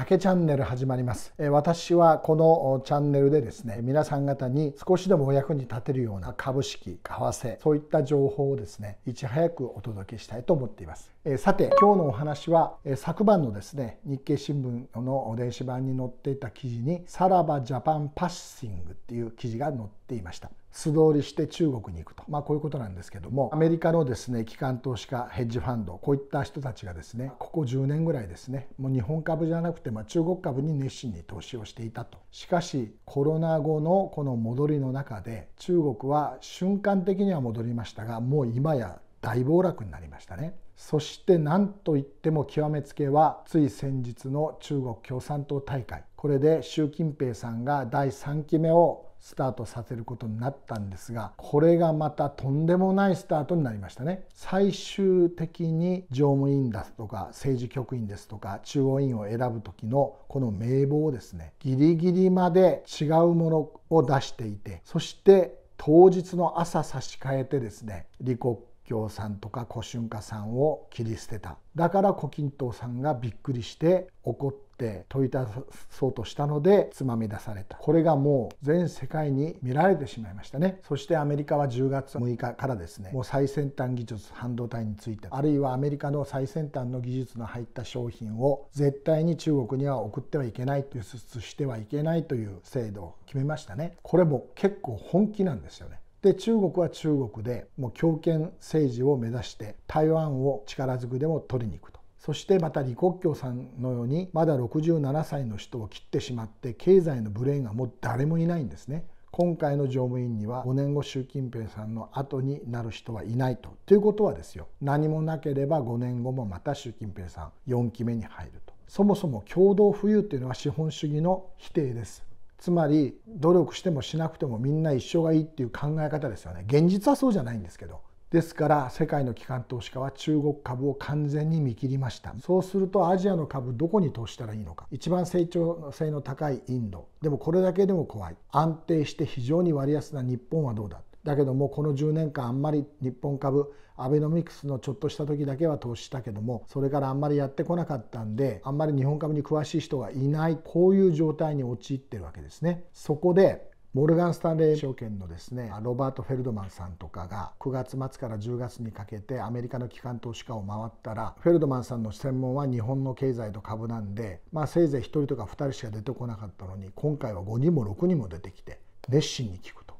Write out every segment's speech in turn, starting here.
竹チャンネル始まります、え私はこのチャンネルでですね皆さん方に少しでもお役に立てるような株式為替そういった情報をですねいち早くお届けしたいと思っています、えさて今日のお話は、え昨晩のですね日経新聞の電子版に載っていた記事に「さらばジャパンパッシング」っていう記事が載っていました素通りして中国に行くと、まあ、こういうことなんですけどもアメリカのですね機関投資家ヘッジファンドこういった人たちがですねここ10年ぐらいですねもう日本株じゃなくて、まあ、中国株に熱心に投資をしていたとしかしコロナ後のこの戻りの中で中国は瞬間的には戻りましたがもう今や大暴落になりましたねそして何といっても極めつけはつい先日の中国共産党大会これで習近平さんが第3期目をスタートさせることになったんですがこれがまたとんでもないスタートになりましたね最終的に常務委員だとか政治局員ですとか中央委員を選ぶ時のこの名簿をですねギリギリまで違うものを出していてそして当日の朝差し替えてですね李克強さんとか古春華さんを切り捨てただから胡錦涛さんがびっくりして怒ってって問いたそうとしたのでつまみ出されたこれがもう全世界に見られてしまいましたねそしてアメリカは10月6日からですねもう最先端技術半導体についてあるいはアメリカの最先端の技術の入った商品を絶対に中国には送ってはいけないと輸出してはいけないという制度を決めましたねこれも結構本気なんですよねで中国は中国でもう強権政治を目指して台湾を力ずくでも取りに行くと。そしてまた李克強さんのようにまだ67歳の人を切ってしまって経済のブレーンがもう誰もいないんですね。今回の乗務員には5年後習近平さんの後になる人はいないと。ということはですよ何もなければ5年後もまた習近平さん4期目に入ると。そもそも共同富裕というのは資本主義の否定です。つまり努力してもしなくてもみんな一緒がいいっていう考え方ですよね。現実はそうじゃないんですけど。ですから世界の機関投資家は中国株を完全に見切りましたそうするとアジアの株どこに投資したらいいのか一番成長性の高いインドでもこれだけでも怖い安定して非常に割安な日本はどうだだけどもこの10年間あんまり日本株アベノミクスのちょっとした時だけは投資したけどもそれからあんまりやってこなかったんであんまり日本株に詳しい人がいないこういう状態に陥ってるわけですねそこでモルガン・スタンレー証券のですねロバート・フェルドマンさんとかが9月末から10月にかけてアメリカの機関投資家を回ったらフェルドマンさんの専門は日本の経済と株なんで、まあ、せいぜい1人とか2人しか出てこなかったのに今回は5人も6人も出てきて熱心に聞くと。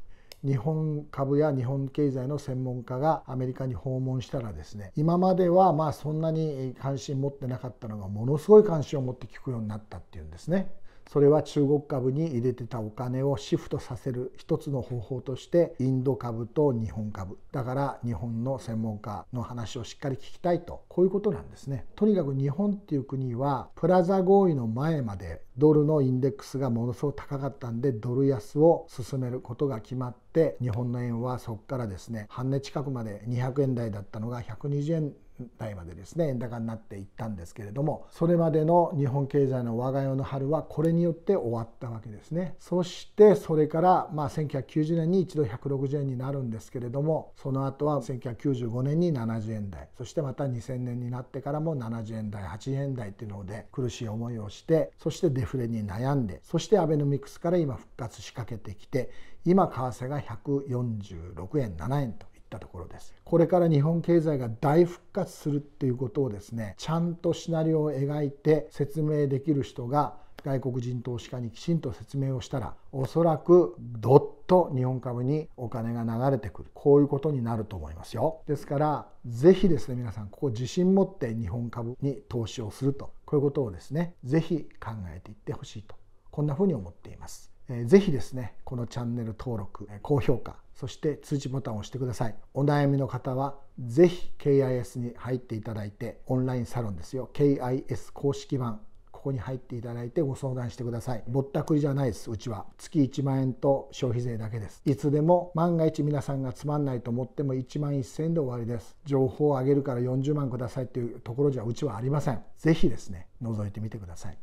日本株や日本経済の専門家がアメリカに訪問したらですね今まではまあそんなに関心持ってなかったのがものすごい関心を持って聞くようになったっていうんですね。それは中国株に入れてたお金をシフトさせる一つの方法としてインド株と日本株だから日本の専門家の話をしっかり聞きたいとこういうことなんですねとにかく日本っていう国はプラザ合意の前までドルのインデックスがものすごく高かったんでドル安を進めることが決まって日本の円はそこからですね半値近くまで200円台だったのが120円台までですね円高になっていったんですけれどもそれまでの日本経済の我が世の春はこれによって終わったわけですねそしてそれからまあ1990年に一度160円になるんですけれどもその後は1995年に70円台そしてまた2000年になってからも70円台80円台っていうので苦しい思いをしてそしてデフレに悩んでそしてアベノミクスから今復活しかけてきて今為替が146円7円とったところですこれから日本経済が大復活するっていうことをですねちゃんとシナリオを描いて説明できる人が外国人投資家にきちんと説明をしたらおそらくどっと日本株にお金が流れてくるこういうことになると思いますよですから是非ですね皆さんここ自信持って日本株に投資をするとこういうことをですね是非考えていってほしいとこんなふうに思っています。是非ですねこのチャンネル登録高評価そして通知ボタンを押してください。お悩みの方はぜひ KIS に入っていただいて、オンラインサロンですよ。KIS 公式版。ここに入っていただいてご相談してください。ぼったくりじゃないです、うちは。月1万円と消費税だけです。いつでも万が一皆さんがつまんないと思っても1万1000円で終わりです。情報を上げるから40万くださいっていうところじゃうちはありません。ぜひですね、覗いてみてください。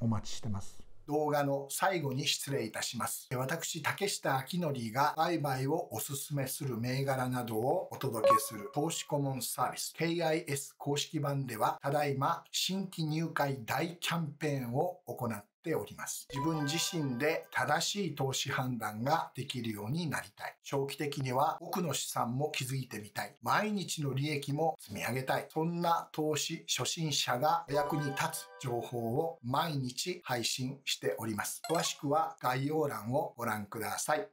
お待ちしてます。動画の最後に失礼いたします。私、竹下明則が売買をおすすめする銘柄などをお届けする投資顧問サービス KIS 公式版では、ただいま新規入会大キャンペーンを行ってております。自分自身で正しい投資判断ができるようになりたい。長期的には奥の資産も築いてみたい。毎日の利益も積み上げたい。そんな投資初心者が役に立つ情報を毎日配信しております。詳しくは概要欄をご覧ください。